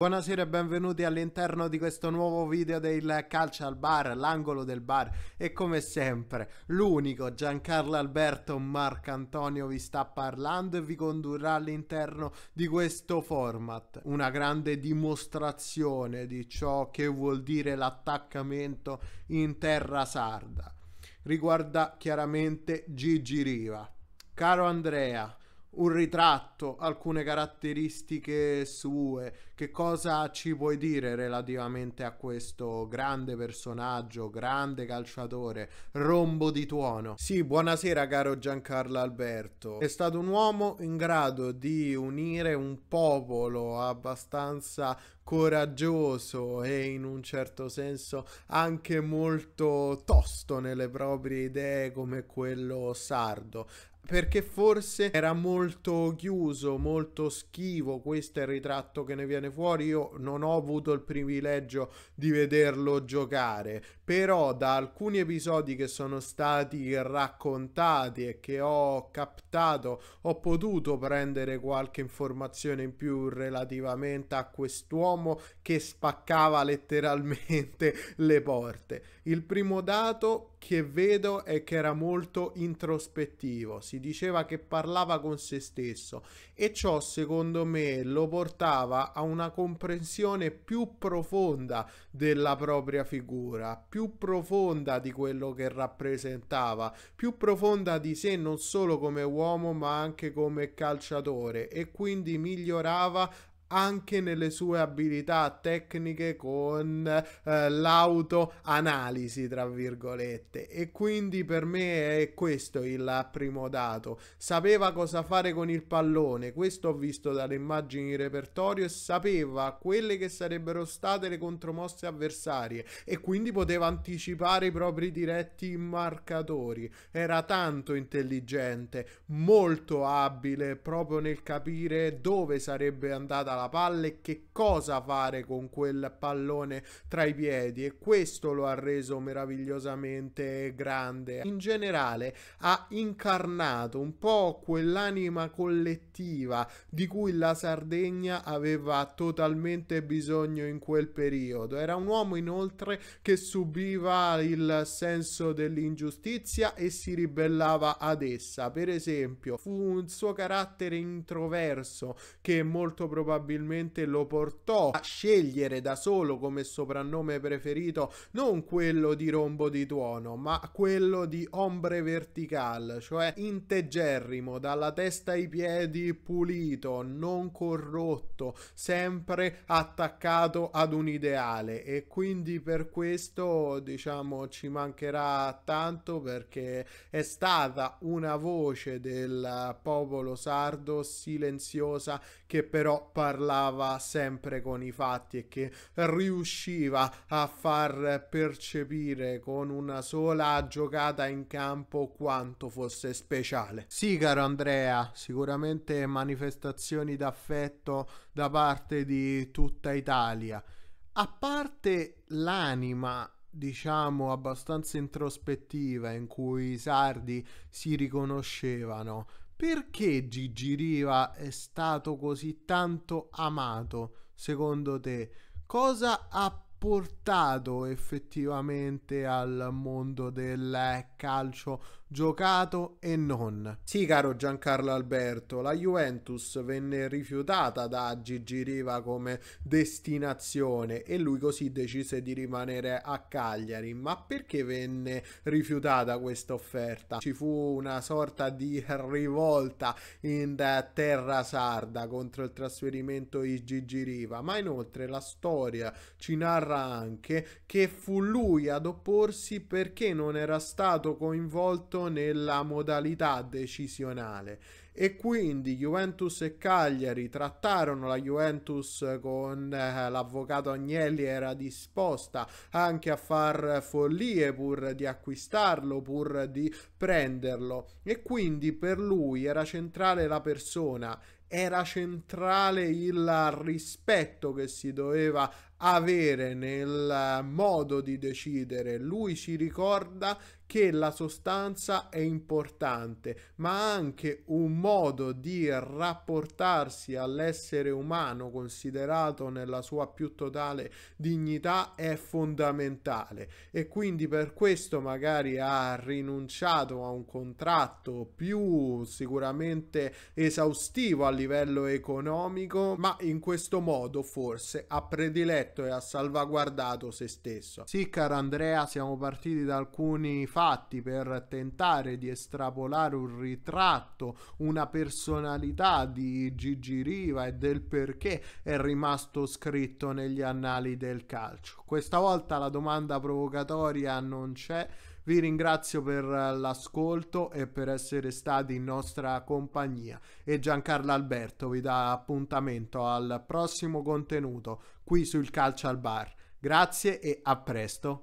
Buonasera e benvenuti all'interno di questo nuovo video del Calcio al Bar, l'angolo del bar e come sempre l'unico Giancarlo Alberto Marcantonio vi sta parlando e vi condurrà all'interno di questo format, una grande dimostrazione di ciò che vuol dire l'attaccamento in terra sarda. Riguarda chiaramente Gigi Riva. Caro Andrea, un ritratto, alcune caratteristiche sue. Che cosa ci puoi dire relativamente a questo grande personaggio, grande calciatore, rombo di tuono? Sì, buonasera caro Giancarlo Alberto. È stato un uomo in grado di unire un popolo abbastanza coraggioso e in un certo senso anche molto tosto nelle proprie idee come quello sardo perché forse era molto chiuso, molto schivo, questo è il ritratto che ne viene fuori, io non ho avuto il privilegio di vederlo giocare, però da alcuni episodi che sono stati raccontati e che ho captato ho potuto prendere qualche informazione in più relativamente a quest'uomo che spaccava letteralmente le porte. Il primo dato che vedo è che era molto introspettivo, si diceva che parlava con se stesso e ciò secondo me lo portava a una comprensione più profonda della propria figura, più profonda di quello che rappresentava, più profonda di sé non solo come uomo ma anche come calciatore e quindi migliorava anche nelle sue abilità tecniche con eh, l'autoanalisi, tra virgolette. E quindi per me è questo il primo dato. Sapeva cosa fare con il pallone, questo ho visto dalle immagini in repertorio e sapeva quelle che sarebbero state le contromosse avversarie e quindi poteva anticipare i propri diretti marcatori. Era tanto intelligente, molto abile proprio nel capire dove sarebbe andata la palla e che cosa fare con quel pallone tra i piedi e questo lo ha reso meravigliosamente grande. In generale ha incarnato un po' quell'anima collettiva di cui la Sardegna aveva totalmente bisogno in quel periodo. Era un uomo inoltre che subiva il senso dell'ingiustizia e si ribellava ad essa. Per esempio fu un suo carattere introverso che molto probabilmente probabilmente lo portò a scegliere da solo come soprannome preferito non quello di rombo di tuono, ma quello di ombre vertical, cioè integerrimo, dalla testa ai piedi pulito, non corrotto, sempre attaccato ad un ideale e quindi per questo diciamo ci mancherà tanto perché è stata una voce del popolo sardo silenziosa che però parla parlava sempre con i fatti e che riusciva a far percepire con una sola giocata in campo quanto fosse speciale. Sì, caro Andrea, sicuramente manifestazioni d'affetto da parte di tutta Italia. A parte l'anima diciamo abbastanza introspettiva in cui i sardi si riconoscevano perché Gigi Riva è stato così tanto amato, secondo te? Cosa ha portato effettivamente al mondo del calcio giocato e non. Sì, caro Giancarlo Alberto, la Juventus venne rifiutata da Gigi Riva come destinazione e lui così decise di rimanere a Cagliari. Ma perché venne rifiutata questa offerta? Ci fu una sorta di rivolta in terra sarda contro il trasferimento di Gigi Riva, ma inoltre la storia ci narra anche che fu lui ad opporsi perché non era stato coinvolto molto nella modalità decisionale e quindi Juventus e Cagliari trattarono la Juventus con eh, l'avvocato Agnelli era disposta anche a far follie pur di acquistarlo, pur di prenderlo e quindi per lui era centrale la persona era centrale il rispetto che si doveva avere nel modo di decidere. Lui ci ricorda che la sostanza è importante, ma anche un modo di rapportarsi all'essere umano considerato nella sua più totale dignità è fondamentale e quindi per questo magari ha rinunciato a un contratto più sicuramente esaustivo a livello economico, ma in questo modo forse ha prediletto e ha salvaguardato se stesso. Sì, caro Andrea, siamo partiti da alcuni fatti fatti per tentare di estrapolare un ritratto, una personalità di Gigi Riva e del perché è rimasto scritto negli annali del calcio. Questa volta la domanda provocatoria non c'è. Vi ringrazio per l'ascolto e per essere stati in nostra compagnia e Giancarlo Alberto vi dà appuntamento al prossimo contenuto qui sul Calcio al Bar. Grazie e a presto.